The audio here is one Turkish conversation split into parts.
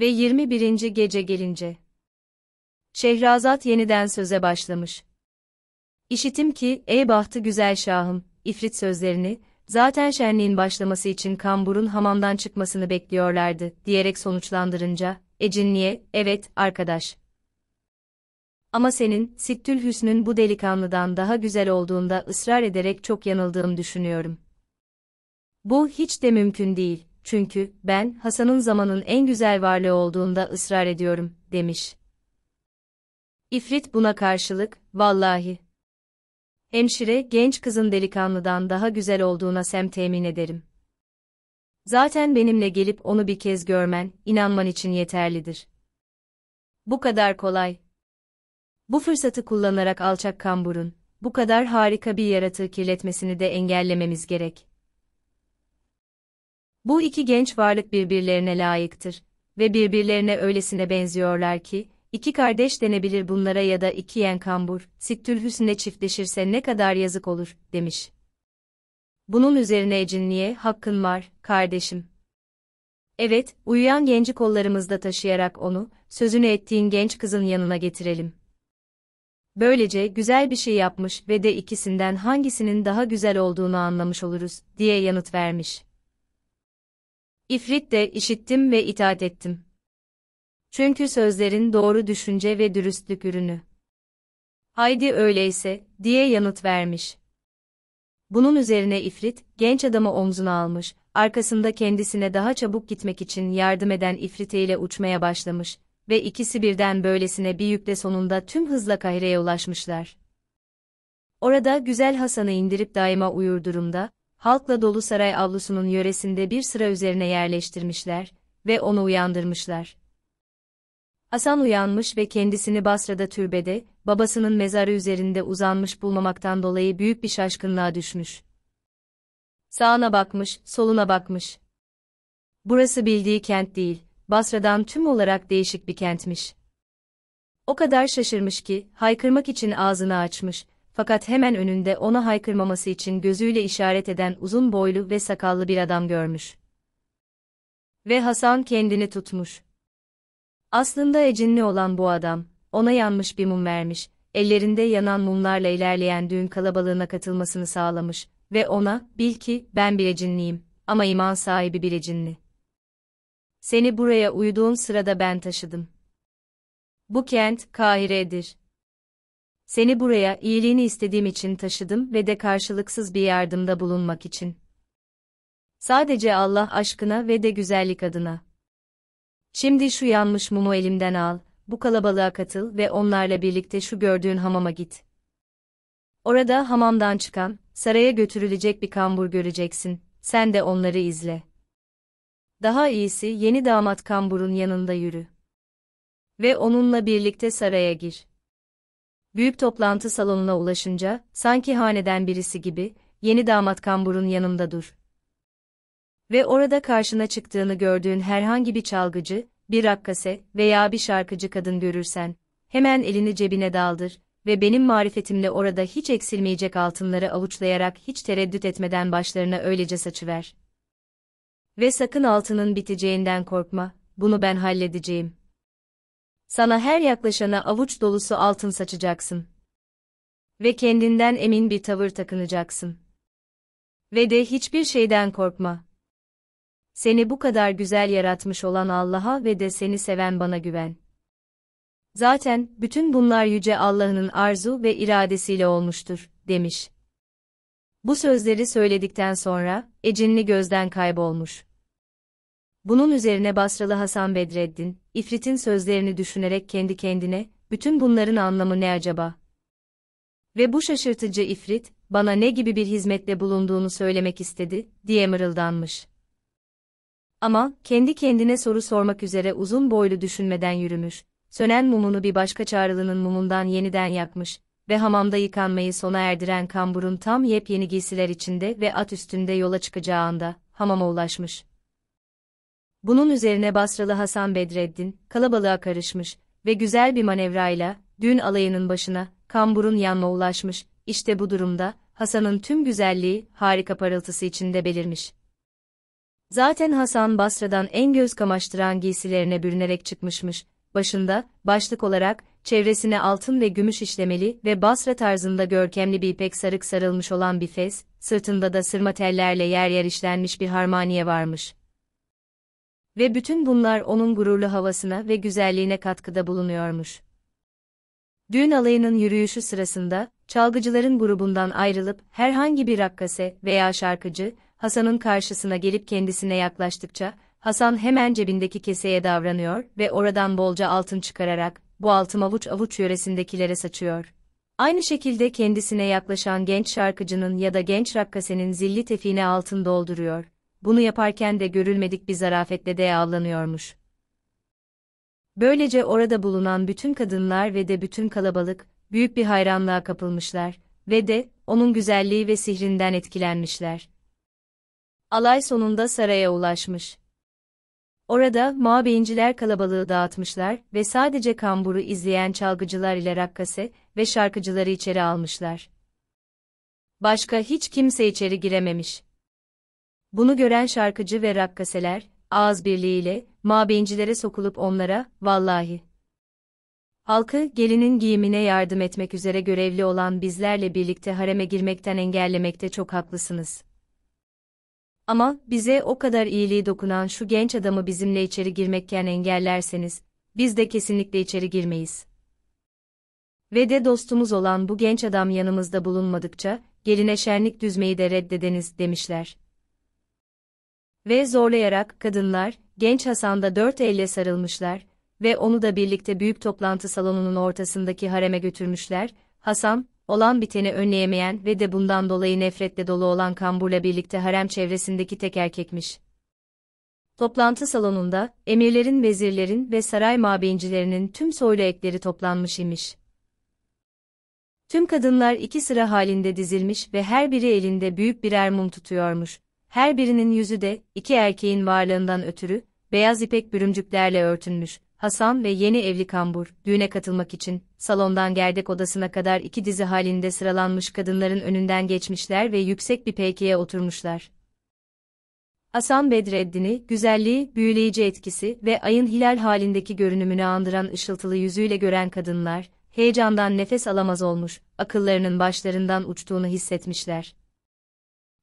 ve 21. gece gelince. Şehrazat yeniden söze başlamış. İşitim ki, ey bahtı güzel şahım, ifrit sözlerini, zaten şenliğin başlaması için kamburun hamamdan çıkmasını bekliyorlardı, diyerek sonuçlandırınca, Ecinli'ye, evet, arkadaş. Ama senin, Sittül Hüsn'ün bu delikanlıdan daha güzel olduğunda ısrar ederek çok yanıldığımı düşünüyorum. Bu hiç de mümkün değil. Çünkü ben Hasan'ın zamanın en güzel varlığı olduğunda ısrar ediyorum, demiş. İfrit buna karşılık, vallahi. Hemşire genç kızın delikanlıdan daha güzel olduğuna sem temin ederim. Zaten benimle gelip onu bir kez görmen, inanman için yeterlidir. Bu kadar kolay. Bu fırsatı kullanarak alçak kamburun, bu kadar harika bir yaratığı kirletmesini de engellememiz gerek. Bu iki genç varlık birbirlerine layıktır ve birbirlerine öylesine benziyorlar ki, iki kardeş denebilir bunlara ya da iki yen kambur, Sittül Hüsn'e çiftleşirse ne kadar yazık olur, demiş. Bunun üzerine Ecinli'ye, hakkın var, kardeşim. Evet, uyuyan genci kollarımızda taşıyarak onu, sözünü ettiğin genç kızın yanına getirelim. Böylece güzel bir şey yapmış ve de ikisinden hangisinin daha güzel olduğunu anlamış oluruz, diye yanıt vermiş. İfrit de işittim ve itaat ettim. Çünkü sözlerin doğru düşünce ve dürüstlük ürünü. Haydi öyleyse, diye yanıt vermiş. Bunun üzerine İfrit, genç adamı omzuna almış, arkasında kendisine daha çabuk gitmek için yardım eden İfrite ile uçmaya başlamış ve ikisi birden böylesine bir yükle sonunda tüm hızla Kahire'ye ulaşmışlar. Orada güzel Hasan'ı indirip daima uyur durumda, halkla dolu saray avlusunun yöresinde bir sıra üzerine yerleştirmişler ve onu uyandırmışlar. Hasan uyanmış ve kendisini Basra'da türbede, babasının mezarı üzerinde uzanmış bulmamaktan dolayı büyük bir şaşkınlığa düşmüş. Sağına bakmış, soluna bakmış. Burası bildiği kent değil, Basra'dan tüm olarak değişik bir kentmiş. O kadar şaşırmış ki, haykırmak için ağzını açmış, fakat hemen önünde ona haykırmaması için gözüyle işaret eden uzun boylu ve sakallı bir adam görmüş. Ve Hasan kendini tutmuş. Aslında ecinli olan bu adam, ona yanmış bir mum vermiş, ellerinde yanan mumlarla ilerleyen düğün kalabalığına katılmasını sağlamış ve ona, bil ki ben bir ecinliyim ama iman sahibi bir ecinli. Seni buraya uyuduğun sırada ben taşıdım. Bu kent Kahire'dir. Seni buraya iyiliğini istediğim için taşıdım ve de karşılıksız bir yardımda bulunmak için. Sadece Allah aşkına ve de güzellik adına. Şimdi şu yanmış mumu elimden al, bu kalabalığa katıl ve onlarla birlikte şu gördüğün hamama git. Orada hamamdan çıkan, saraya götürülecek bir kambur göreceksin, sen de onları izle. Daha iyisi yeni damat kamburun yanında yürü. Ve onunla birlikte saraya gir büyük toplantı salonuna ulaşınca, sanki haneden birisi gibi, yeni damat kamburun yanında dur. Ve orada karşına çıktığını gördüğün herhangi bir çalgıcı, bir rakkase veya bir şarkıcı kadın görürsen, hemen elini cebine daldır ve benim marifetimle orada hiç eksilmeyecek altınları avuçlayarak hiç tereddüt etmeden başlarına öylece saçıver. Ve sakın altının biteceğinden korkma, bunu ben halledeceğim. Sana her yaklaşana avuç dolusu altın saçacaksın. Ve kendinden emin bir tavır takınacaksın. Ve de hiçbir şeyden korkma. Seni bu kadar güzel yaratmış olan Allah'a ve de seni seven bana güven. Zaten bütün bunlar yüce Allah'ın arzu ve iradesiyle olmuştur, demiş. Bu sözleri söyledikten sonra, ecinli gözden kaybolmuş. Bunun üzerine Basralı Hasan Bedreddin, ifritin sözlerini düşünerek kendi kendine, bütün bunların anlamı ne acaba? Ve bu şaşırtıcı ifrit, bana ne gibi bir hizmetle bulunduğunu söylemek istedi, diye mırıldanmış. Ama, kendi kendine soru sormak üzere uzun boylu düşünmeden yürümüş, sönen mumunu bir başka çağrılının mumundan yeniden yakmış ve hamamda yıkanmayı sona erdiren kamburun tam yepyeni giysiler içinde ve at üstünde yola çıkacağı anda, hamama ulaşmış. Bunun üzerine Basralı Hasan Bedreddin, kalabalığa karışmış ve güzel bir manevrayla, dün alayının başına, kamburun yanına ulaşmış, işte bu durumda, Hasan'ın tüm güzelliği, harika parıltısı içinde belirmiş. Zaten Hasan Basra'dan en göz kamaştıran giysilerine bürünerek çıkmışmış, başında, başlık olarak, çevresine altın ve gümüş işlemeli ve Basra tarzında görkemli bir ipek sarık sarılmış olan bir fez, sırtında da sırma tellerle yer yer işlenmiş bir harmaniye varmış. Ve bütün bunlar onun gururlu havasına ve güzelliğine katkıda bulunuyormuş. Düğün alayının yürüyüşü sırasında, çalgıcıların grubundan ayrılıp herhangi bir rakkase veya şarkıcı, Hasan'ın karşısına gelip kendisine yaklaştıkça, Hasan hemen cebindeki keseye davranıyor ve oradan bolca altın çıkararak, bu altın avuç avuç yöresindekilere saçıyor. Aynı şekilde kendisine yaklaşan genç şarkıcının ya da genç rakkasenin zilli tefine altın dolduruyor bunu yaparken de görülmedik bir zarafetle de Böylece orada bulunan bütün kadınlar ve de bütün kalabalık, büyük bir hayranlığa kapılmışlar ve de onun güzelliği ve sihrinden etkilenmişler. Alay sonunda saraya ulaşmış. Orada mağbeyinciler kalabalığı dağıtmışlar ve sadece kamburu izleyen çalgıcılar ile rakkase ve şarkıcıları içeri almışlar. Başka hiç kimse içeri girememiş. Bunu gören şarkıcı ve rakkaseler, ağız birliğiyle, mabencilere sokulup onlara, vallahi. Halkı, gelinin giyimine yardım etmek üzere görevli olan bizlerle birlikte hareme girmekten engellemekte çok haklısınız. Ama, bize o kadar iyiliği dokunan şu genç adamı bizimle içeri girmekken engellerseniz, biz de kesinlikle içeri girmeyiz. Ve de dostumuz olan bu genç adam yanımızda bulunmadıkça, geline şenlik düzmeyi de reddedeniz, demişler. Ve zorlayarak kadınlar, genç Hasan'da dört elle sarılmışlar ve onu da birlikte büyük toplantı salonunun ortasındaki hareme götürmüşler, Hasan, olan biteni önleyemeyen ve de bundan dolayı nefretle dolu olan Kambur'la birlikte harem çevresindeki tek erkekmiş. Toplantı salonunda, emirlerin, vezirlerin ve saray mabeyincilerinin tüm soylu ekleri toplanmış imiş. Tüm kadınlar iki sıra halinde dizilmiş ve her biri elinde büyük birer mum tutuyormuş. Her birinin yüzü de, iki erkeğin varlığından ötürü, beyaz ipek bürümcüklerle örtünmüş. Hasan ve yeni evli kambur, düğüne katılmak için, salondan gerdek odasına kadar iki dizi halinde sıralanmış kadınların önünden geçmişler ve yüksek bir peykeye oturmuşlar. Hasan Bedreddin'i, güzelliği, büyüleyici etkisi ve ayın hilal halindeki görünümünü andıran ışıltılı yüzüyle gören kadınlar, heyecandan nefes alamaz olmuş, akıllarının başlarından uçtuğunu hissetmişler.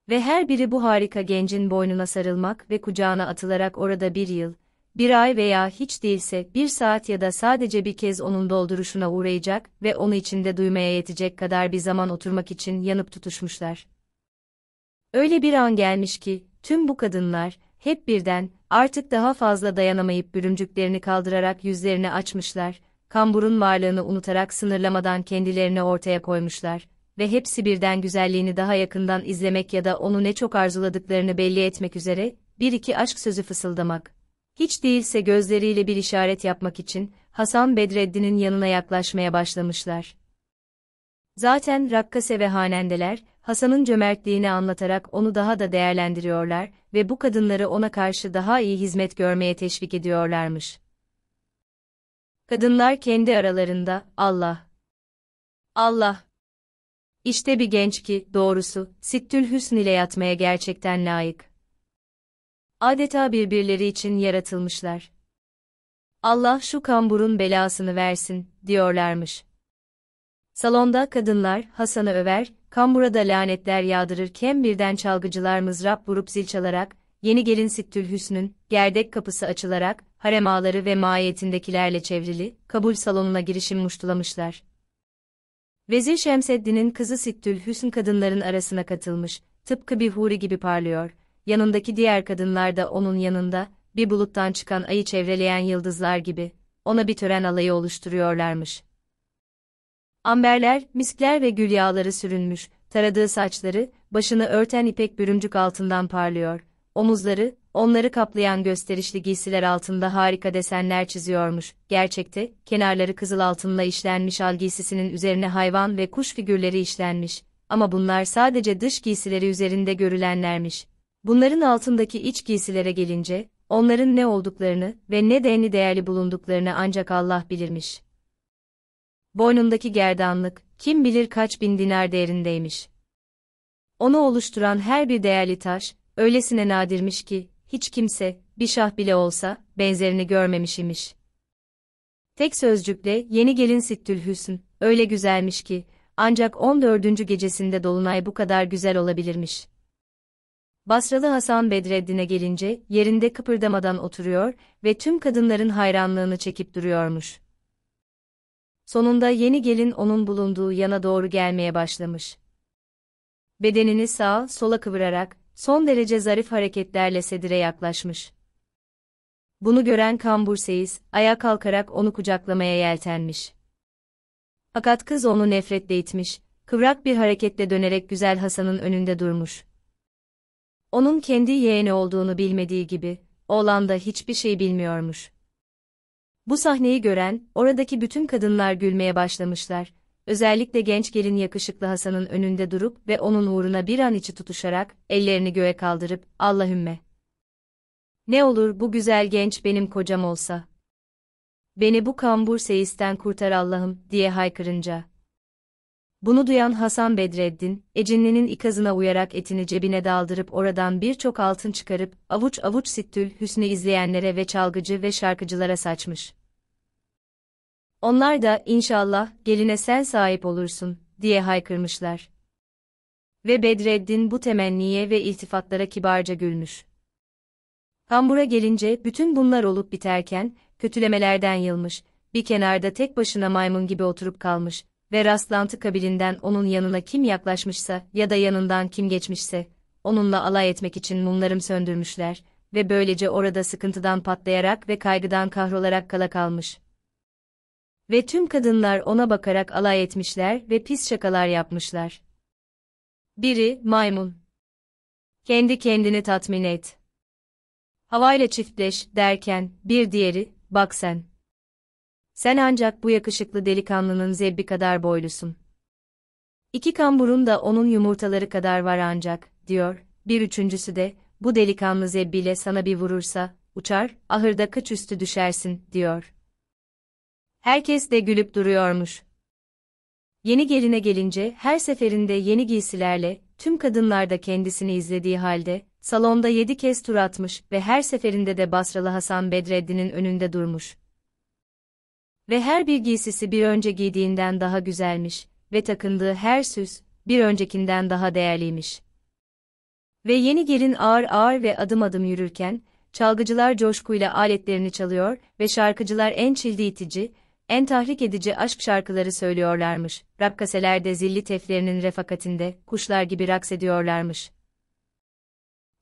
Ve her biri bu harika gencin boynuna sarılmak ve kucağına atılarak orada bir yıl, bir ay veya hiç değilse bir saat ya da sadece bir kez onun dolduruşuna uğrayacak ve onu içinde duymaya yetecek kadar bir zaman oturmak için yanıp tutuşmuşlar. Öyle bir an gelmiş ki, tüm bu kadınlar, hep birden, artık daha fazla dayanamayıp bürümcüklerini kaldırarak yüzlerini açmışlar, kamburun varlığını unutarak sınırlamadan kendilerini ortaya koymuşlar, ve hepsi birden güzelliğini daha yakından izlemek ya da onu ne çok arzuladıklarını belli etmek üzere, bir iki aşk sözü fısıldamak. Hiç değilse gözleriyle bir işaret yapmak için, Hasan Bedreddin'in yanına yaklaşmaya başlamışlar. Zaten Rakkase ve Hanendeler, Hasan'ın cömertliğini anlatarak onu daha da değerlendiriyorlar ve bu kadınları ona karşı daha iyi hizmet görmeye teşvik ediyorlarmış. Kadınlar kendi aralarında, Allah, Allah, işte bir genç ki, doğrusu, Sittül Hüsn ile yatmaya gerçekten layık. Adeta birbirleri için yaratılmışlar. Allah şu kamburun belasını versin, diyorlarmış. Salonda kadınlar, Hasan'ı över, kambura da lanetler yağdırırken birden çalgıcılar mızrap vurup zil çalarak, yeni gelin Sittül Hüsn'ün, gerdek kapısı açılarak, harem ağları ve mahiyetindekilerle çevrili, kabul salonuna girişim muştulamışlar. Vezir Şemseddin'in kızı Sittül Hüsn kadınların arasına katılmış, tıpkı bir huri gibi parlıyor, yanındaki diğer kadınlar da onun yanında, bir buluttan çıkan ayı çevreleyen yıldızlar gibi, ona bir tören alayı oluşturuyorlarmış. Amberler, miskler ve gül yağları sürünmüş, taradığı saçları, başını örten ipek bürümcük altından parlıyor, omuzları, onları kaplayan gösterişli giysiler altında harika desenler çiziyormuş. Gerçekte, kenarları kızıl altınla işlenmiş al giysisinin üzerine hayvan ve kuş figürleri işlenmiş. Ama bunlar sadece dış giysileri üzerinde görülenlermiş. Bunların altındaki iç giysilere gelince, onların ne olduklarını ve ne denli değerli bulunduklarını ancak Allah bilirmiş. Boynundaki gerdanlık, kim bilir kaç bin dinar değerindeymiş. Onu oluşturan her bir değerli taş, öylesine nadirmiş ki, hiç kimse, bir şah bile olsa, benzerini görmemiş imiş. Tek sözcükle yeni gelin Sittül Hüsn, öyle güzelmiş ki, ancak 14. gecesinde Dolunay bu kadar güzel olabilirmiş. Basralı Hasan Bedreddin'e gelince, yerinde kıpırdamadan oturuyor ve tüm kadınların hayranlığını çekip duruyormuş. Sonunda yeni gelin onun bulunduğu yana doğru gelmeye başlamış. Bedenini sağa sola kıvırarak, son derece zarif hareketlerle Sedir'e yaklaşmış. Bunu gören Kamburseis, ayağa kalkarak onu kucaklamaya yeltenmiş. Fakat kız onu nefretle itmiş, kıvrak bir hareketle dönerek güzel Hasan'ın önünde durmuş. Onun kendi yeğeni olduğunu bilmediği gibi, oğlan da hiçbir şey bilmiyormuş. Bu sahneyi gören, oradaki bütün kadınlar gülmeye başlamışlar, özellikle genç gelin yakışıklı Hasan'ın önünde durup ve onun uğruna bir an içi tutuşarak, ellerini göğe kaldırıp, Allahümme. Ne olur bu güzel genç benim kocam olsa. Beni bu kambur seyisten kurtar Allah'ım, diye haykırınca. Bunu duyan Hasan Bedreddin, Ecinli'nin ikazına uyarak etini cebine daldırıp oradan birçok altın çıkarıp, avuç avuç Sittül Hüsnü izleyenlere ve çalgıcı ve şarkıcılara saçmış. Onlar da inşallah geline sen sahip olursun diye haykırmışlar. Ve Bedreddin bu temenniye ve iltifatlara kibarca gülmüş. Hambur'a gelince bütün bunlar olup biterken kötülemelerden yılmış, bir kenarda tek başına maymun gibi oturup kalmış ve rastlantı kabilinden onun yanına kim yaklaşmışsa ya da yanından kim geçmişse onunla alay etmek için mumlarım söndürmüşler ve böylece orada sıkıntıdan patlayarak ve kaygıdan kahrolarak kala kalmış. Ve tüm kadınlar ona bakarak alay etmişler ve pis şakalar yapmışlar. Biri, maymun. Kendi kendini tatmin et. Havayla çiftleş, derken, bir diğeri, bak sen. Sen ancak bu yakışıklı delikanlının zebbi kadar boylusun. İki kamburun da onun yumurtaları kadar var ancak, diyor, bir üçüncüsü de, bu delikanlı zebbiyle sana bir vurursa, uçar, ahırda kıç üstü düşersin, diyor. Herkes de gülüp duruyormuş. Yeni geline gelince her seferinde yeni giysilerle, tüm kadınlar da kendisini izlediği halde, salonda yedi kez tur atmış ve her seferinde de Basralı Hasan Bedreddin'in önünde durmuş. Ve her bir giysisi bir önce giydiğinden daha güzelmiş ve takındığı her süs, bir öncekinden daha değerliymiş. Ve yeni gelin ağır ağır ve adım adım yürürken, çalgıcılar coşkuyla aletlerini çalıyor ve şarkıcılar en çildi itici, en tahrik edici aşk şarkıları söylüyorlarmış, rapkaseler de zilli teflerinin refakatinde, kuşlar gibi raks ediyorlarmış.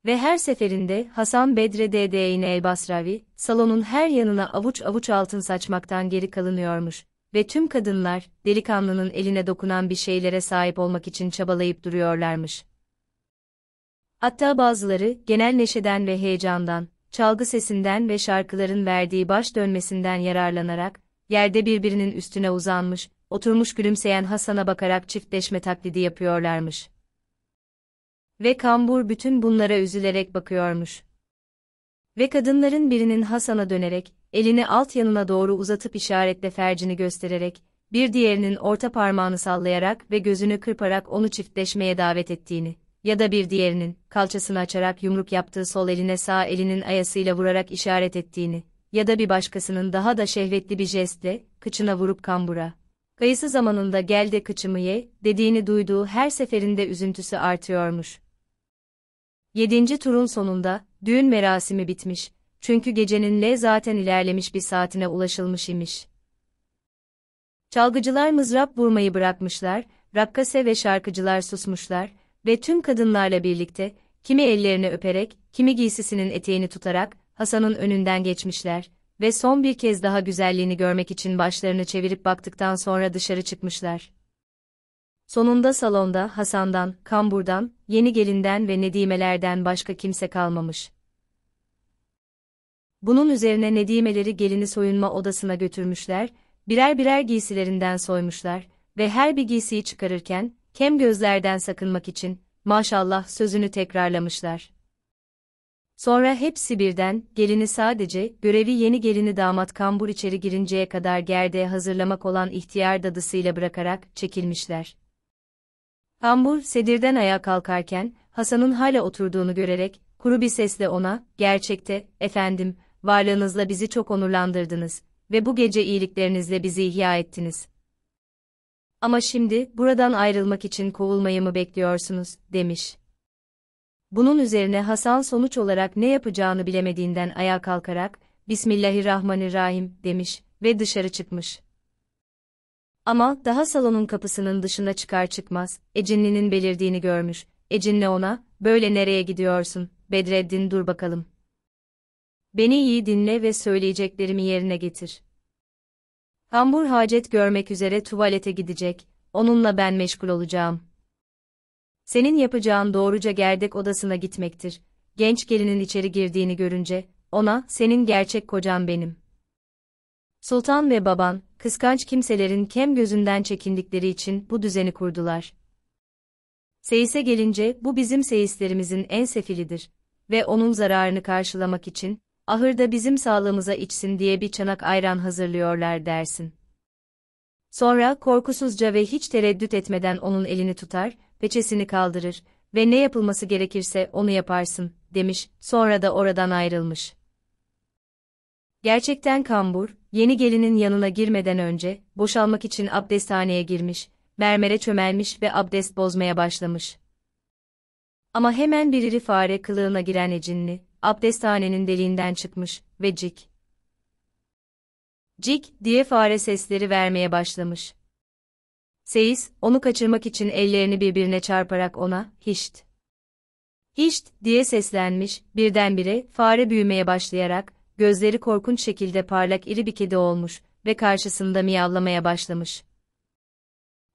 Ve her seferinde Hasan Bedre Dede'ine El Basravi, salonun her yanına avuç avuç altın saçmaktan geri kalınıyormuş ve tüm kadınlar, delikanlının eline dokunan bir şeylere sahip olmak için çabalayıp duruyorlarmış. Hatta bazıları, genel neşeden ve heyecandan, çalgı sesinden ve şarkıların verdiği baş dönmesinden yararlanarak, yerde birbirinin üstüne uzanmış, oturmuş gülümseyen Hasan'a bakarak çiftleşme taklidi yapıyorlarmış. Ve kambur bütün bunlara üzülerek bakıyormuş. Ve kadınların birinin Hasan'a dönerek, elini alt yanına doğru uzatıp işaretle fercini göstererek, bir diğerinin orta parmağını sallayarak ve gözünü kırparak onu çiftleşmeye davet ettiğini, ya da bir diğerinin, kalçasını açarak yumruk yaptığı sol eline sağ elinin ayasıyla vurarak işaret ettiğini, ya da bir başkasının daha da şehvetli bir jestle, kıçına vurup kambura. Kayısı zamanında gel de kıçımı ye, dediğini duyduğu her seferinde üzüntüsü artıyormuş. Yedinci turun sonunda, düğün merasimi bitmiş, çünkü gecenin le zaten ilerlemiş bir saatine ulaşılmış imiş. Çalgıcılar mızrap vurmayı bırakmışlar, rakkase ve şarkıcılar susmuşlar ve tüm kadınlarla birlikte, kimi ellerini öperek, kimi giysisinin eteğini tutarak, Hasan'ın önünden geçmişler ve son bir kez daha güzelliğini görmek için başlarını çevirip baktıktan sonra dışarı çıkmışlar. Sonunda salonda Hasan'dan, Kambur'dan, yeni gelinden ve Nedimelerden başka kimse kalmamış. Bunun üzerine Nedimeleri gelini soyunma odasına götürmüşler, birer birer giysilerinden soymuşlar ve her bir giysiyi çıkarırken, kem gözlerden sakınmak için, maşallah sözünü tekrarlamışlar. Sonra hepsi birden, gelini sadece, görevi yeni gelini damat kambur içeri girinceye kadar gerdeğe hazırlamak olan ihtiyar dadısıyla bırakarak, çekilmişler. Kambur, sedirden ayağa kalkarken, Hasan'ın hala oturduğunu görerek, kuru bir sesle ona, gerçekte, efendim, varlığınızla bizi çok onurlandırdınız ve bu gece iyiliklerinizle bizi ihya ettiniz. Ama şimdi, buradan ayrılmak için kovulmayı mı bekliyorsunuz, demiş. Bunun üzerine Hasan sonuç olarak ne yapacağını bilemediğinden ayağa kalkarak, Bismillahirrahmanirrahim demiş ve dışarı çıkmış. Ama daha salonun kapısının dışına çıkar çıkmaz, Ecinli'nin belirdiğini görmüş. Ecinli ona, böyle nereye gidiyorsun, Bedreddin dur bakalım. Beni iyi dinle ve söyleyeceklerimi yerine getir. Hambur hacet görmek üzere tuvalete gidecek, onunla ben meşgul olacağım.'' Senin yapacağın doğruca gerdek odasına gitmektir. Genç gelinin içeri girdiğini görünce, ona, senin gerçek kocan benim. Sultan ve baban, kıskanç kimselerin kem gözünden çekindikleri için bu düzeni kurdular. Seyise gelince bu bizim seyislerimizin en sefilidir ve onun zararını karşılamak için, ahırda bizim sağlığımıza içsin diye bir çanak ayran hazırlıyorlar dersin. Sonra korkusuzca ve hiç tereddüt etmeden onun elini tutar, peçesini kaldırır ve ne yapılması gerekirse onu yaparsın, demiş, sonra da oradan ayrılmış. Gerçekten kambur, yeni gelinin yanına girmeden önce, boşalmak için abdesthaneye girmiş, mermere çömelmiş ve abdest bozmaya başlamış. Ama hemen bir iri fare kılığına giren ecinli, abdesthanenin deliğinden çıkmış ve cik. Cik diye fare sesleri vermeye başlamış. Seyis, onu kaçırmak için ellerini birbirine çarparak ona, hişt. Hişt, diye seslenmiş, birdenbire, fare büyümeye başlayarak, gözleri korkunç şekilde parlak iri bir kedi olmuş ve karşısında miyavlamaya başlamış.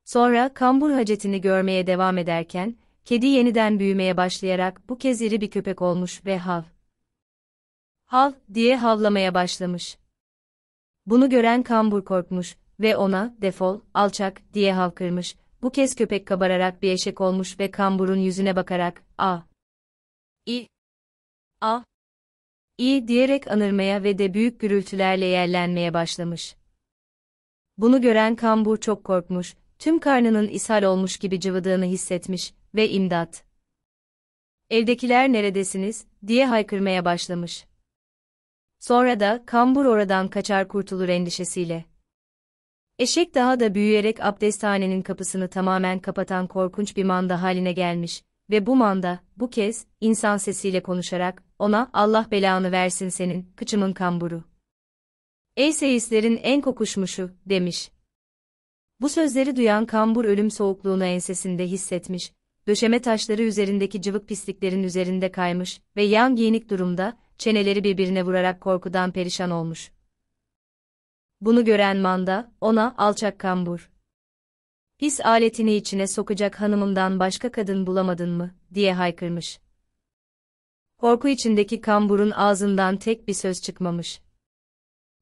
Sonra, kambur hacetini görmeye devam ederken, kedi yeniden büyümeye başlayarak bu kez iri bir köpek olmuş ve hav. Hav, diye havlamaya başlamış. Bunu gören kambur korkmuş ve ona defol, alçak diye halkırmış. Bu kez köpek kabararak bir eşek olmuş ve kamburun yüzüne bakarak a i a i diyerek anırmaya ve de büyük gürültülerle yerlenmeye başlamış. Bunu gören kambur çok korkmuş, tüm karnının ishal olmuş gibi cıvıdığını hissetmiş ve imdat. Evdekiler neredesiniz diye haykırmaya başlamış. Sonra da kambur oradan kaçar kurtulur endişesiyle. Eşek daha da büyüyerek abdesthanenin kapısını tamamen kapatan korkunç bir manda haline gelmiş ve bu manda, bu kez, insan sesiyle konuşarak, ona, Allah belanı versin senin, kıçımın kamburu. Ey seyislerin en kokuşmuşu, demiş. Bu sözleri duyan kambur ölüm soğukluğunu ensesinde hissetmiş, döşeme taşları üzerindeki cıvık pisliklerin üzerinde kaymış ve yan giyinik durumda, çeneleri birbirine vurarak korkudan perişan olmuş. Bunu gören manda, ona, alçak kambur. Pis aletini içine sokacak hanımımdan başka kadın bulamadın mı, diye haykırmış. Korku içindeki kamburun ağzından tek bir söz çıkmamış.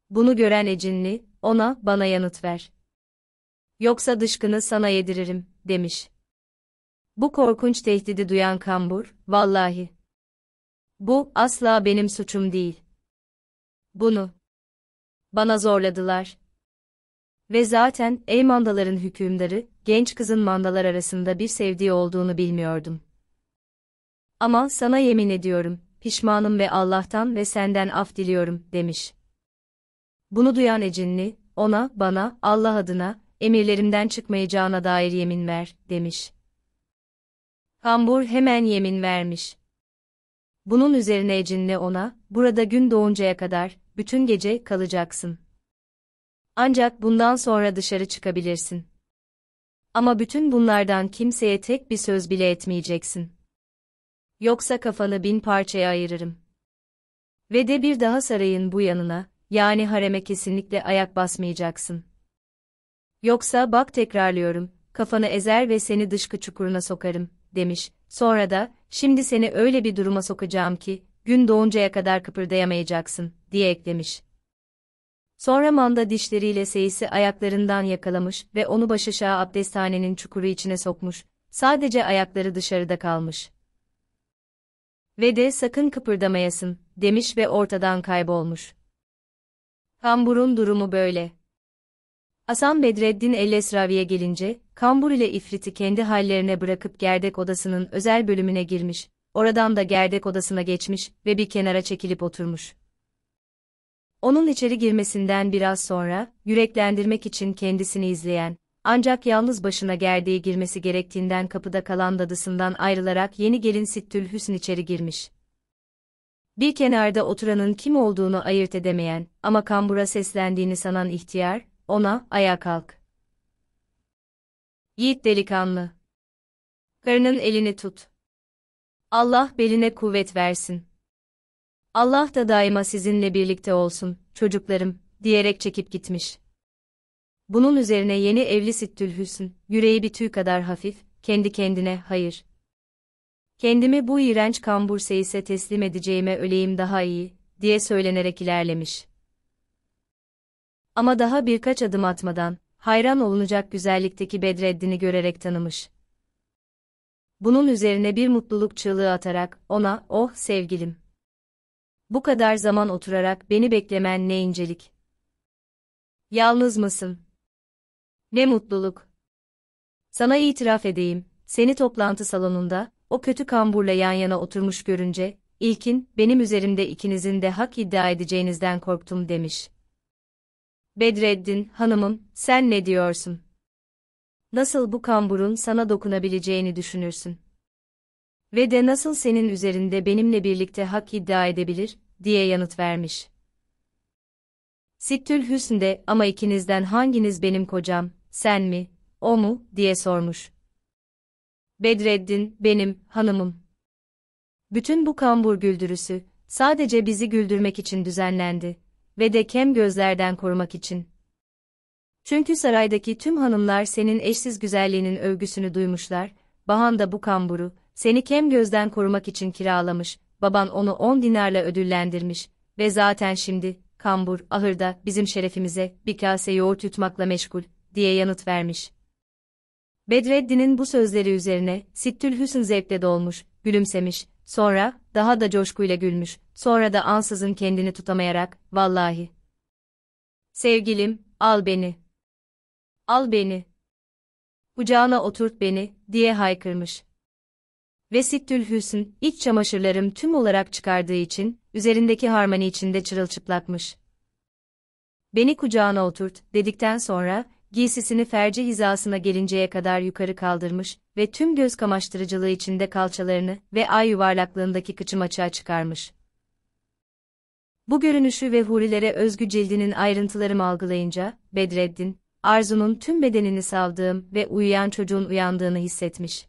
Bunu gören Ecinli, ona, bana yanıt ver. Yoksa dışkını sana yediririm, demiş. Bu korkunç tehdidi duyan kambur, vallahi. Bu, asla benim suçum değil. Bunu, bana zorladılar. Ve zaten ey mandaların hükümdarı, genç kızın mandalar arasında bir sevdiği olduğunu bilmiyordum. Ama sana yemin ediyorum, pişmanım ve Allah'tan ve senden af diliyorum, demiş. Bunu duyan Ecinli, ona, bana, Allah adına, emirlerimden çıkmayacağına dair yemin ver, demiş. Kambur hemen yemin vermiş. Bunun üzerine Ecinli ona, burada gün doğuncaya kadar, bütün gece kalacaksın. Ancak bundan sonra dışarı çıkabilirsin. Ama bütün bunlardan kimseye tek bir söz bile etmeyeceksin. Yoksa kafanı bin parçaya ayırırım. Ve de bir daha sarayın bu yanına, yani hareme kesinlikle ayak basmayacaksın. Yoksa bak tekrarlıyorum, kafanı ezer ve seni dışkı çukuruna sokarım, demiş. Sonra da, şimdi seni öyle bir duruma sokacağım ki, gün doğuncaya kadar kıpırdayamayacaksın, diye eklemiş. Sonra manda dişleriyle seyisi ayaklarından yakalamış ve onu aşağı abdesthanenin çukuru içine sokmuş, sadece ayakları dışarıda kalmış. Ve de sakın kıpırdamayasın, demiş ve ortadan kaybolmuş. Kambur'un durumu böyle. Asan Bedreddin el esraviye gelince, Kambur ile İfrit'i kendi hallerine bırakıp gerdek odasının özel bölümüne girmiş, oradan da gerdek odasına geçmiş ve bir kenara çekilip oturmuş. Onun içeri girmesinden biraz sonra, yüreklendirmek için kendisini izleyen, ancak yalnız başına gerdeğe girmesi gerektiğinden kapıda kalan dadısından ayrılarak yeni gelin Sittül Hüsn içeri girmiş. Bir kenarda oturanın kim olduğunu ayırt edemeyen ama kambura seslendiğini sanan ihtiyar, ona ayağa kalk. Yiğit delikanlı. Karının elini tut. Allah beline kuvvet versin. Allah da daima sizinle birlikte olsun, çocuklarım, diyerek çekip gitmiş. Bunun üzerine yeni evli Sittül Hüsn, yüreği bir tüy kadar hafif, kendi kendine, hayır. Kendimi bu iğrenç kambur ise teslim edeceğime öleyim daha iyi, diye söylenerek ilerlemiş. Ama daha birkaç adım atmadan, hayran olunacak güzellikteki Bedreddin'i görerek tanımış. Bunun üzerine bir mutluluk çığlığı atarak ona, "Oh sevgilim. Bu kadar zaman oturarak beni beklemen ne incelik. Yalnız mısın? Ne mutluluk. Sana itiraf edeyim, seni toplantı salonunda, o kötü kamburla yan yana oturmuş görünce, ilkin, benim üzerimde ikinizin de hak iddia edeceğinizden korktum demiş. Bedreddin, hanımım, sen ne diyorsun? nasıl bu kamburun sana dokunabileceğini düşünürsün. Ve de nasıl senin üzerinde benimle birlikte hak iddia edebilir, diye yanıt vermiş. Sittül de ama ikinizden hanginiz benim kocam, sen mi, o mu, diye sormuş. Bedreddin, benim, hanımım. Bütün bu kambur güldürüsü, sadece bizi güldürmek için düzenlendi ve de kem gözlerden korumak için. Çünkü saraydaki tüm hanımlar senin eşsiz güzelliğinin övgüsünü duymuşlar, Bahan da bu kamburu, seni kem gözden korumak için kiralamış, baban onu on dinarla ödüllendirmiş ve zaten şimdi, kambur, ahırda, bizim şerefimize, bir kase yoğurt yutmakla meşgul, diye yanıt vermiş. Bedreddin'in bu sözleri üzerine, Sittül Hüsn zevkle dolmuş, gülümsemiş, sonra, daha da coşkuyla gülmüş, sonra da ansızın kendini tutamayarak, vallahi. Sevgilim, al beni al beni. Kucağına oturt beni, diye haykırmış. Vesiktül Hüsn, iç çamaşırlarım tüm olarak çıkardığı için, üzerindeki harmoni içinde çırılçıplakmış. Beni kucağına oturt, dedikten sonra, giysisini ferci hizasına gelinceye kadar yukarı kaldırmış ve tüm göz kamaştırıcılığı içinde kalçalarını ve ay yuvarlaklığındaki kıçım açığa çıkarmış. Bu görünüşü ve hurilere özgü cildinin ayrıntılarımı algılayınca, Bedreddin, Arzu'nun tüm bedenini saldığım ve uyuyan çocuğun uyandığını hissetmiş.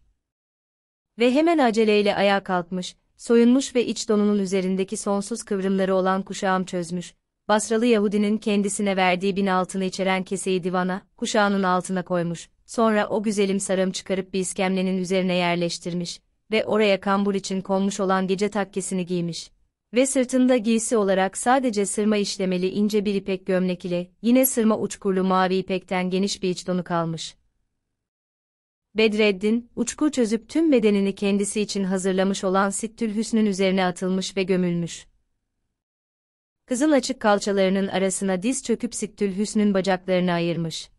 Ve hemen aceleyle ayağa kalkmış, soyunmuş ve iç donunun üzerindeki sonsuz kıvrımları olan kuşağım çözmüş, Basralı Yahudinin kendisine verdiği bin altını içeren keseyi divana, kuşağının altına koymuş, sonra o güzelim sarım çıkarıp bir iskemlenin üzerine yerleştirmiş ve oraya kambur için konmuş olan gece takkesini giymiş ve sırtında giysi olarak sadece sırma işlemeli ince bir ipek gömlek ile yine sırma uçkurlu mavi ipekten geniş bir iç donu kalmış. Bedreddin, uçkur çözüp tüm bedenini kendisi için hazırlamış olan Sittül Hüsn'ün üzerine atılmış ve gömülmüş. Kızıl açık kalçalarının arasına diz çöküp Sittül Hüsn'ün bacaklarını ayırmış.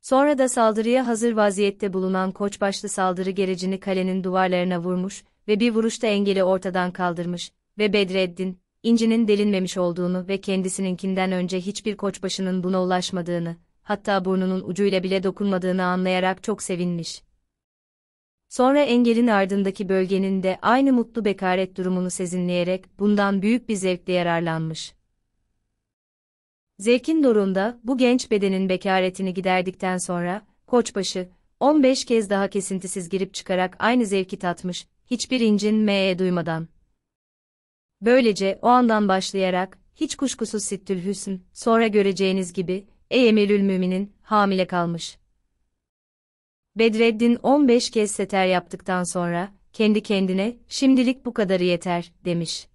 Sonra da saldırıya hazır vaziyette bulunan koçbaşlı saldırı gerecini kalenin duvarlarına vurmuş ve bir vuruşta engeli ortadan kaldırmış, ve Bedreddin, incinin delinmemiş olduğunu ve kendisininkinden önce hiçbir koçbaşının buna ulaşmadığını, hatta burnunun ucuyla bile dokunmadığını anlayarak çok sevinmiş. Sonra engelin ardındaki bölgenin de aynı mutlu bekaret durumunu sezinleyerek bundan büyük bir zevkle yararlanmış. Zevkin dorunda bu genç bedenin bekaretini giderdikten sonra, koçbaşı, 15 kez daha kesintisiz girip çıkarak aynı zevki tatmış, hiçbir incin meye duymadan. Böylece o andan başlayarak, hiç kuşkusuz Sittül Hüsn, sonra göreceğiniz gibi, Ey Mümin'in, hamile kalmış. Bedreddin 15 kez seter yaptıktan sonra, kendi kendine, şimdilik bu kadarı yeter, demiş.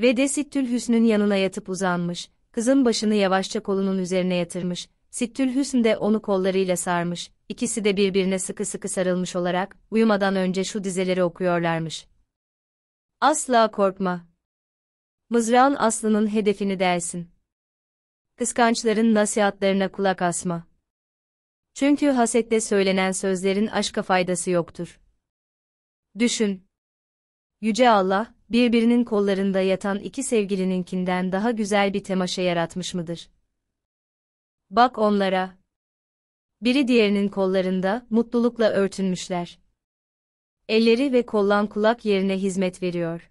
Ve de Sittül Hüsn'ün yanına yatıp uzanmış, kızın başını yavaşça kolunun üzerine yatırmış, Sittül Hüsn de onu kollarıyla sarmış, ikisi de birbirine sıkı sıkı sarılmış olarak, uyumadan önce şu dizeleri okuyorlarmış. Asla korkma. Mızrağın aslının hedefini dersin. Kıskançların nasihatlarına kulak asma. Çünkü hasette söylenen sözlerin aşka faydası yoktur. Düşün. Yüce Allah, birbirinin kollarında yatan iki sevgilininkinden daha güzel bir temaşa yaratmış mıdır? Bak onlara. Biri diğerinin kollarında, mutlulukla örtünmüşler elleri ve kollan kulak yerine hizmet veriyor.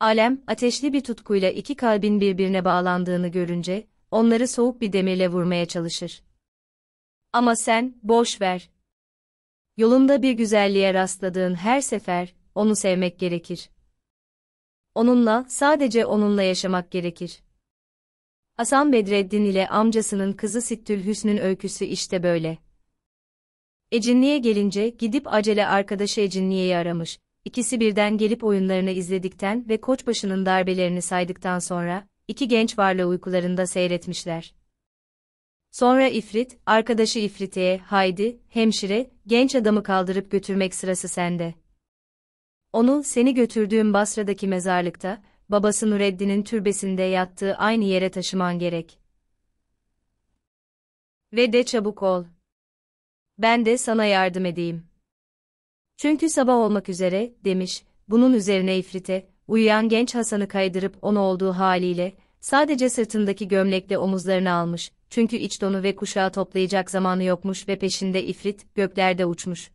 Alem, ateşli bir tutkuyla iki kalbin birbirine bağlandığını görünce, onları soğuk bir demirle vurmaya çalışır. Ama sen, boş ver. Yolunda bir güzelliğe rastladığın her sefer, onu sevmek gerekir. Onunla, sadece onunla yaşamak gerekir. Hasan Bedreddin ile amcasının kızı Sittül Hüsn'ün öyküsü işte böyle. Ecinli'ye gelince gidip acele arkadaşı Ecinli'yi aramış. İkisi birden gelip oyunlarını izledikten ve koçbaşının darbelerini saydıktan sonra, iki genç varla uykularında seyretmişler. Sonra İfrit, arkadaşı İfrit'e, haydi, hemşire, genç adamı kaldırıp götürmek sırası sende. Onu, seni götürdüğüm Basra'daki mezarlıkta, babası Nureddin'in türbesinde yattığı aynı yere taşıman gerek. Ve de çabuk ol ben de sana yardım edeyim. Çünkü sabah olmak üzere, demiş, bunun üzerine ifrite, uyuyan genç Hasan'ı kaydırıp onu olduğu haliyle, sadece sırtındaki gömlekle omuzlarını almış, çünkü iç donu ve kuşağı toplayacak zamanı yokmuş ve peşinde ifrit, göklerde uçmuş.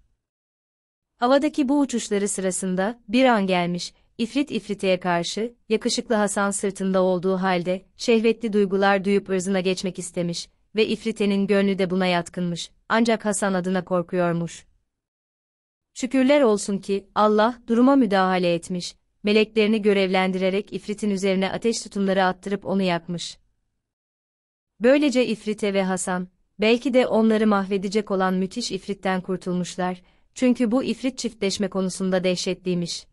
Havadaki bu uçuşları sırasında, bir an gelmiş, ifrit ifriteye karşı, yakışıklı Hasan sırtında olduğu halde, şehvetli duygular duyup ırzına geçmek istemiş ve ifritenin gönlü de buna yatkınmış ancak Hasan adına korkuyormuş. Şükürler olsun ki Allah duruma müdahale etmiş, meleklerini görevlendirerek ifritin üzerine ateş tutunları attırıp onu yakmış. Böylece ifrite ve Hasan, belki de onları mahvedecek olan müthiş ifritten kurtulmuşlar, çünkü bu ifrit çiftleşme konusunda dehşetliymiş.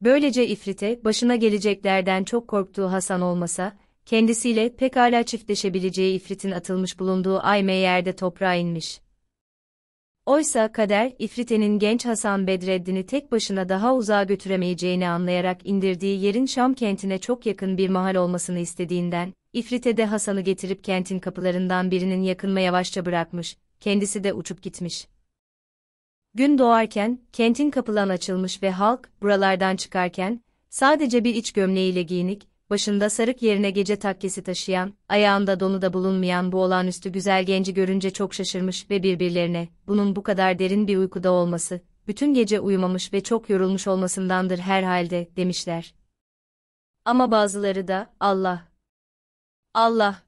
Böylece ifrite, başına geleceklerden çok korktuğu Hasan olmasa, kendisiyle pekala çiftleşebileceği ifritin atılmış bulunduğu ay yerde toprağa inmiş. Oysa kader, İfrite'nin genç Hasan Bedreddin'i tek başına daha uzağa götüremeyeceğini anlayarak indirdiği yerin Şam kentine çok yakın bir mahal olmasını istediğinden, İfrite de Hasan'ı getirip kentin kapılarından birinin yakınma yavaşça bırakmış, kendisi de uçup gitmiş. Gün doğarken, kentin kapılan açılmış ve halk, buralardan çıkarken, sadece bir iç gömleğiyle giyinik, başında sarık yerine gece takkesi taşıyan, ayağında donu da bulunmayan bu olağanüstü güzel genci görünce çok şaşırmış ve birbirlerine, bunun bu kadar derin bir uykuda olması, bütün gece uyumamış ve çok yorulmuş olmasındandır herhalde, demişler. Ama bazıları da, Allah! Allah!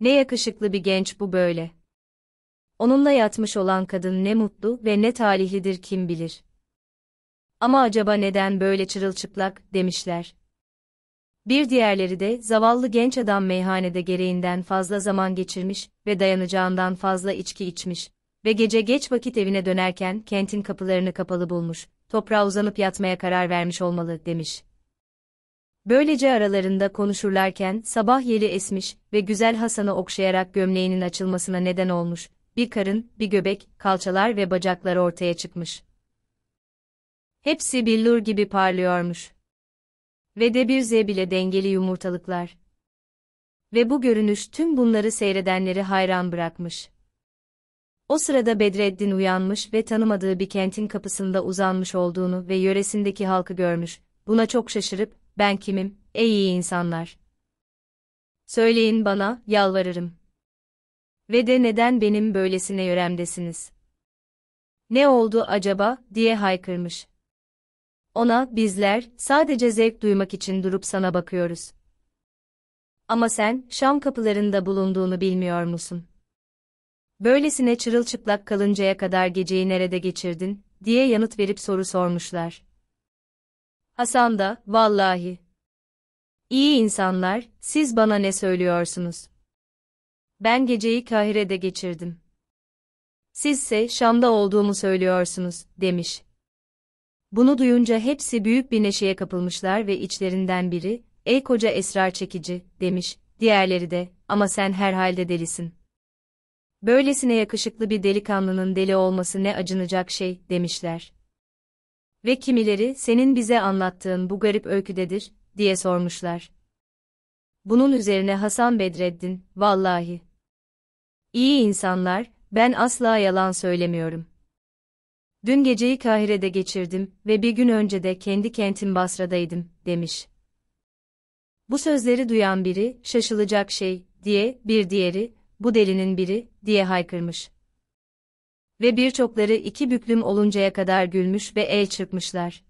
Ne yakışıklı bir genç bu böyle. Onunla yatmış olan kadın ne mutlu ve ne talihlidir kim bilir. Ama acaba neden böyle çırılçıplak, demişler. Bir diğerleri de zavallı genç adam meyhanede gereğinden fazla zaman geçirmiş ve dayanacağından fazla içki içmiş ve gece geç vakit evine dönerken kentin kapılarını kapalı bulmuş, toprağa uzanıp yatmaya karar vermiş olmalı demiş. Böylece aralarında konuşurlarken sabah yeli esmiş ve güzel Hasan'ı okşayarak gömleğinin açılmasına neden olmuş, bir karın, bir göbek, kalçalar ve bacaklar ortaya çıkmış. Hepsi billur gibi parlıyormuş. Ve de bile dengeli yumurtalıklar. Ve bu görünüş tüm bunları seyredenleri hayran bırakmış. O sırada Bedreddin uyanmış ve tanımadığı bir kentin kapısında uzanmış olduğunu ve yöresindeki halkı görmüş. Buna çok şaşırıp, ben kimim, ey iyi insanlar. Söyleyin bana, yalvarırım. Ve de neden benim böylesine yöremdesiniz? Ne oldu acaba, diye haykırmış. Ona, bizler, sadece zevk duymak için durup sana bakıyoruz. Ama sen, Şam kapılarında bulunduğunu bilmiyor musun? Böylesine çırılçıplak kalıncaya kadar geceyi nerede geçirdin, diye yanıt verip soru sormuşlar. Hasan da, vallahi. İyi insanlar, siz bana ne söylüyorsunuz? Ben geceyi Kahire'de geçirdim. Sizse Şam'da olduğumu söylüyorsunuz, demiş. Bunu duyunca hepsi büyük bir neşeye kapılmışlar ve içlerinden biri, ''Ey koca esrar çekici'' demiş, diğerleri de, ''Ama sen herhalde delisin.'' Böylesine yakışıklı bir delikanlının deli olması ne acınacak şey, demişler. Ve kimileri, senin bize anlattığın bu garip öyküdedir, diye sormuşlar. Bunun üzerine Hasan Bedreddin, vallahi. İyi insanlar, ben asla yalan söylemiyorum. Dün geceyi Kahire'de geçirdim ve bir gün önce de kendi kentim Basra'daydım, demiş. Bu sözleri duyan biri, şaşılacak şey, diye, bir diğeri, bu delinin biri, diye haykırmış. Ve birçokları iki büklüm oluncaya kadar gülmüş ve el çırpmışlar.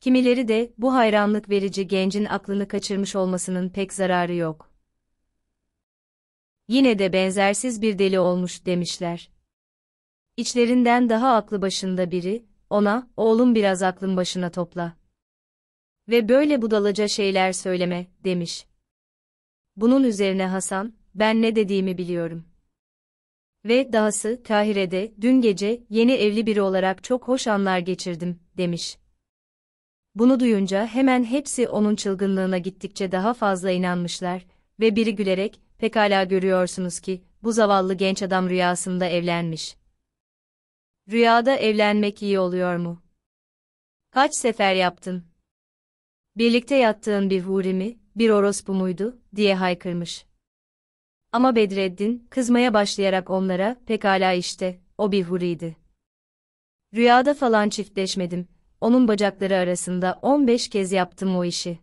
Kimileri de, bu hayranlık verici gencin aklını kaçırmış olmasının pek zararı yok. Yine de benzersiz bir deli olmuş, demişler. İçlerinden daha aklı başında biri, ona, oğlum biraz aklın başına topla. Ve böyle budalaca şeyler söyleme, demiş. Bunun üzerine Hasan, ben ne dediğimi biliyorum. Ve dahası, Kahire'de, dün gece, yeni evli biri olarak çok hoş anlar geçirdim, demiş. Bunu duyunca hemen hepsi onun çılgınlığına gittikçe daha fazla inanmışlar ve biri gülerek, pekala görüyorsunuz ki, bu zavallı genç adam rüyasında evlenmiş.'' Rüyada evlenmek iyi oluyor mu? Kaç sefer yaptın? Birlikte yattığın bir huri mi, bir orospu muydu, diye haykırmış. Ama Bedreddin, kızmaya başlayarak onlara, pekala işte, o bir huriydi. Rüyada falan çiftleşmedim, onun bacakları arasında 15 kez yaptım o işi.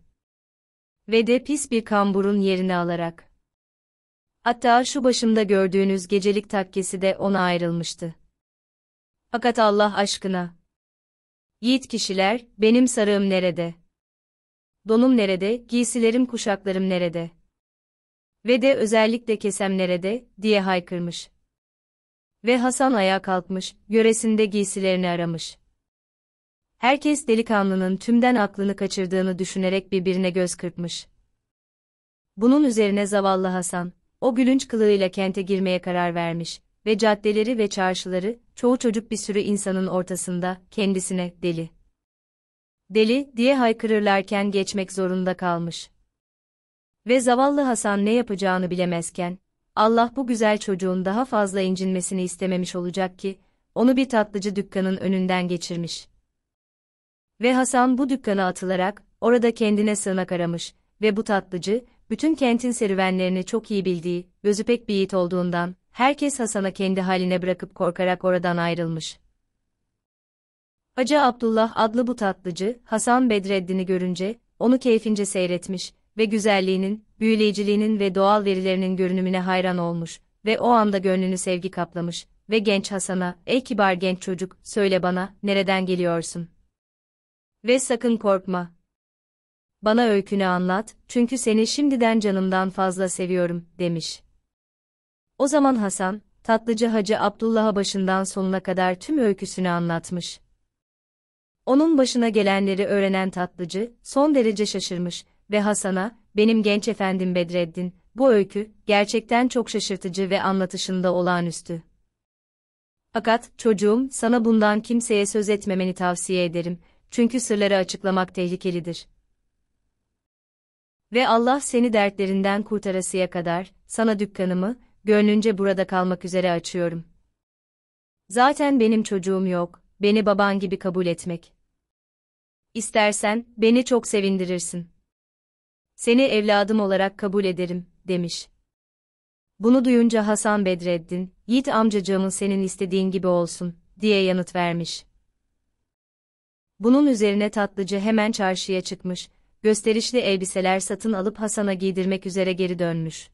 Ve de pis bir kamburun yerini alarak. Hatta şu başımda gördüğünüz gecelik takkesi de ona ayrılmıştı. Fakat Allah aşkına. Yiğit kişiler, benim sarığım nerede? Donum nerede, giysilerim kuşaklarım nerede? Ve de özellikle kesem nerede, diye haykırmış. Ve Hasan ayağa kalkmış, göresinde giysilerini aramış. Herkes delikanlının tümden aklını kaçırdığını düşünerek birbirine göz kırpmış. Bunun üzerine zavallı Hasan, o gülünç kılığıyla kente girmeye karar vermiş ve caddeleri ve çarşıları, çoğu çocuk bir sürü insanın ortasında, kendisine, deli. Deli, diye haykırırlarken geçmek zorunda kalmış. Ve zavallı Hasan ne yapacağını bilemezken, Allah bu güzel çocuğun daha fazla incinmesini istememiş olacak ki, onu bir tatlıcı dükkanın önünden geçirmiş. Ve Hasan bu dükkana atılarak, orada kendine sığınak aramış ve bu tatlıcı, bütün kentin serüvenlerini çok iyi bildiği, gözü pek bir yiğit olduğundan, herkes Hasan'a kendi haline bırakıp korkarak oradan ayrılmış. Hacı Abdullah adlı bu tatlıcı, Hasan Bedreddin'i görünce, onu keyfince seyretmiş ve güzelliğinin, büyüleyiciliğinin ve doğal verilerinin görünümüne hayran olmuş ve o anda gönlünü sevgi kaplamış ve genç Hasan'a, ey kibar genç çocuk, söyle bana, nereden geliyorsun? Ve sakın korkma. Bana öykünü anlat, çünkü seni şimdiden canımdan fazla seviyorum, demiş. O zaman Hasan, tatlıcı Hacı Abdullah'a başından sonuna kadar tüm öyküsünü anlatmış. Onun başına gelenleri öğrenen tatlıcı, son derece şaşırmış ve Hasan'a, benim genç efendim Bedreddin, bu öykü, gerçekten çok şaşırtıcı ve anlatışında olağanüstü. Fakat, çocuğum, sana bundan kimseye söz etmemeni tavsiye ederim, çünkü sırları açıklamak tehlikelidir. Ve Allah seni dertlerinden kurtarasıya kadar, sana dükkanımı, gönlünce burada kalmak üzere açıyorum. Zaten benim çocuğum yok, beni baban gibi kabul etmek. İstersen, beni çok sevindirirsin. Seni evladım olarak kabul ederim, demiş. Bunu duyunca Hasan Bedreddin, Yiğit amcacığımın senin istediğin gibi olsun, diye yanıt vermiş. Bunun üzerine tatlıcı hemen çarşıya çıkmış, gösterişli elbiseler satın alıp Hasan'a giydirmek üzere geri dönmüş.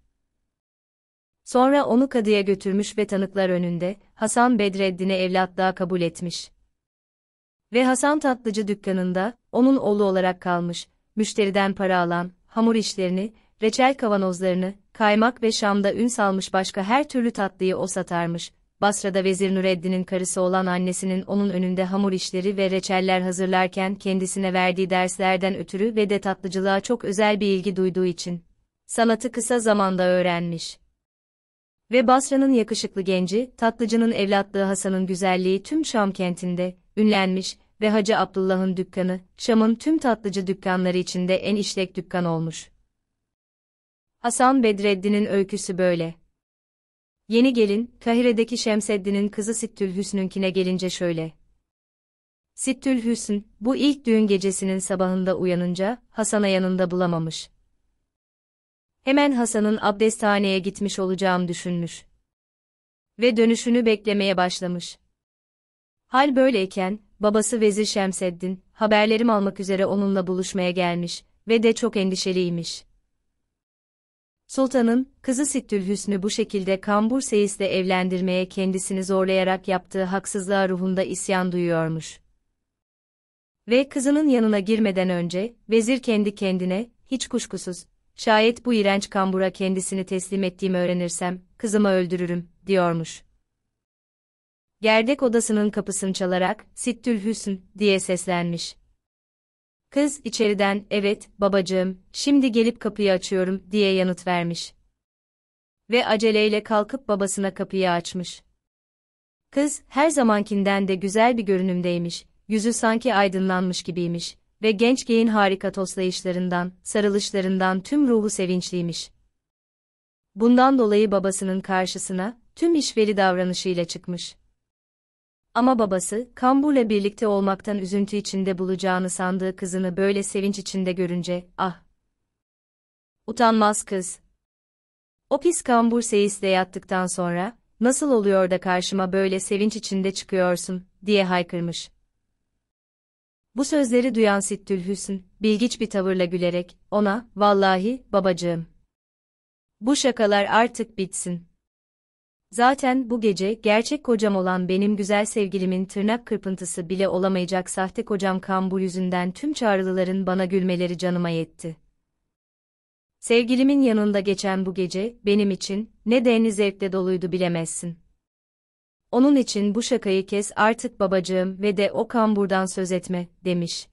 Sonra onu kadıya götürmüş ve tanıklar önünde, Hasan Bedreddin'e evlatlığa kabul etmiş. Ve Hasan Tatlıcı dükkanında, onun oğlu olarak kalmış, müşteriden para alan, hamur işlerini, reçel kavanozlarını, kaymak ve Şam'da ün salmış başka her türlü tatlıyı o satarmış. Basra'da Vezir Nureddin'in karısı olan annesinin onun önünde hamur işleri ve reçeller hazırlarken kendisine verdiği derslerden ötürü ve de tatlıcılığa çok özel bir ilgi duyduğu için sanatı kısa zamanda öğrenmiş. Ve Basra'nın yakışıklı genci, tatlıcının evlatlığı Hasan'ın güzelliği tüm Şam kentinde, ünlenmiş ve Hacı Abdullah'ın dükkanı, Şam'ın tüm tatlıcı dükkanları içinde en işlek dükkan olmuş. Hasan Bedreddin'in öyküsü böyle. Yeni gelin, Kahire'deki Şemseddin'in kızı Sittül Hüsnünkine gelince şöyle. Sittül Hüsn, bu ilk düğün gecesinin sabahında uyanınca, Hasan'a yanında bulamamış hemen Hasan'ın abdesthaneye gitmiş olacağım düşünmüş. Ve dönüşünü beklemeye başlamış. Hal böyleyken, babası Vezir Şemseddin, haberlerim almak üzere onunla buluşmaya gelmiş ve de çok endişeliymiş. Sultanın, kızı Sittül Hüsnü bu şekilde Kambur Seyis'le evlendirmeye kendisini zorlayarak yaptığı haksızlığa ruhunda isyan duyuyormuş. Ve kızının yanına girmeden önce, vezir kendi kendine, hiç kuşkusuz, Şayet bu iğrenç kambura kendisini teslim ettiğimi öğrenirsem, kızımı öldürürüm, diyormuş. Gerdek odasının kapısını çalarak, Sittül Hüsn, diye seslenmiş. Kız, içeriden, evet, babacığım, şimdi gelip kapıyı açıyorum, diye yanıt vermiş. Ve aceleyle kalkıp babasına kapıyı açmış. Kız, her zamankinden de güzel bir görünümdeymiş, yüzü sanki aydınlanmış gibiymiş, ve genç geyin harika toslayışlarından, sarılışlarından tüm ruhu sevinçliymiş. Bundan dolayı babasının karşısına, tüm işveri davranışıyla çıkmış. Ama babası, Kambur'la birlikte olmaktan üzüntü içinde bulacağını sandığı kızını böyle sevinç içinde görünce, ah! Utanmaz kız! O pis Kambur seyisle yattıktan sonra, nasıl oluyor da karşıma böyle sevinç içinde çıkıyorsun, diye haykırmış. Bu sözleri duyan Sittülhüsn, bilgiç bir tavırla gülerek, ona, vallahi, babacığım. Bu şakalar artık bitsin. Zaten bu gece gerçek kocam olan benim güzel sevgilimin tırnak kırpıntısı bile olamayacak sahte kocam Kambu yüzünden tüm çağrılıların bana gülmeleri canıma yetti. Sevgilimin yanında geçen bu gece, benim için, ne denli zevkle doluydu bilemezsin. Onun için bu şakayı kes artık babacığım ve de o kamburdan söz etme, demiş.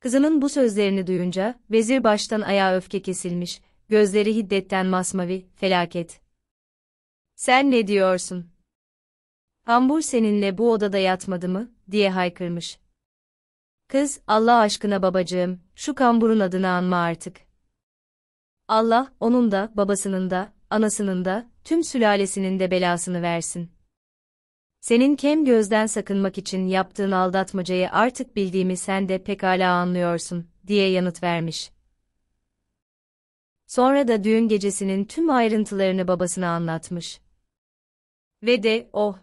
Kızının bu sözlerini duyunca, vezir baştan ayağa öfke kesilmiş, gözleri hiddetten masmavi, felaket. Sen ne diyorsun? Hambur seninle bu odada yatmadı mı, diye haykırmış. Kız, Allah aşkına babacığım, şu kamburun adını anma artık. Allah, onun da, babasının da, anasının da, tüm sülalesinin de belasını versin. Senin kem gözden sakınmak için yaptığın aldatmacayı artık bildiğimi sen de pekala anlıyorsun, diye yanıt vermiş. Sonra da düğün gecesinin tüm ayrıntılarını babasına anlatmış. Ve de, oh!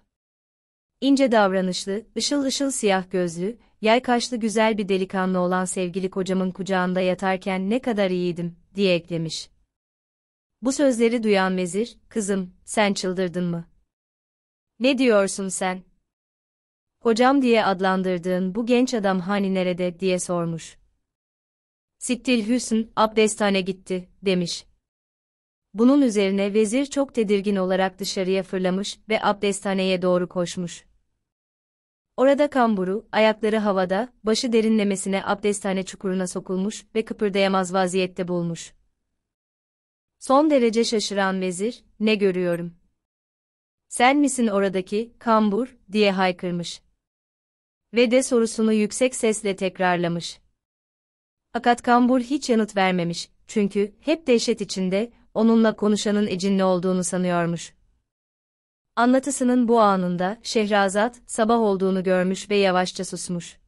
İnce davranışlı, ışıl ışıl siyah gözlü, yay kaşlı güzel bir delikanlı olan sevgili kocamın kucağında yatarken ne kadar iyiydim, diye eklemiş. Bu sözleri duyan vezir, kızım, sen çıldırdın mı? Ne diyorsun sen? Hocam diye adlandırdığın bu genç adam hani nerede diye sormuş. Sittil Hüsn abdestane gitti demiş. Bunun üzerine vezir çok tedirgin olarak dışarıya fırlamış ve abdesthaneye doğru koşmuş. Orada kamburu, ayakları havada, başı derinlemesine abdesthane çukuruna sokulmuş ve kıpırdayamaz vaziyette bulmuş. Son derece şaşıran vezir, ne görüyorum? sen misin oradaki, kambur, diye haykırmış. Ve de sorusunu yüksek sesle tekrarlamış. Fakat kambur hiç yanıt vermemiş, çünkü hep dehşet içinde, onunla konuşanın ecinli olduğunu sanıyormuş. Anlatısının bu anında Şehrazat sabah olduğunu görmüş ve yavaşça susmuş.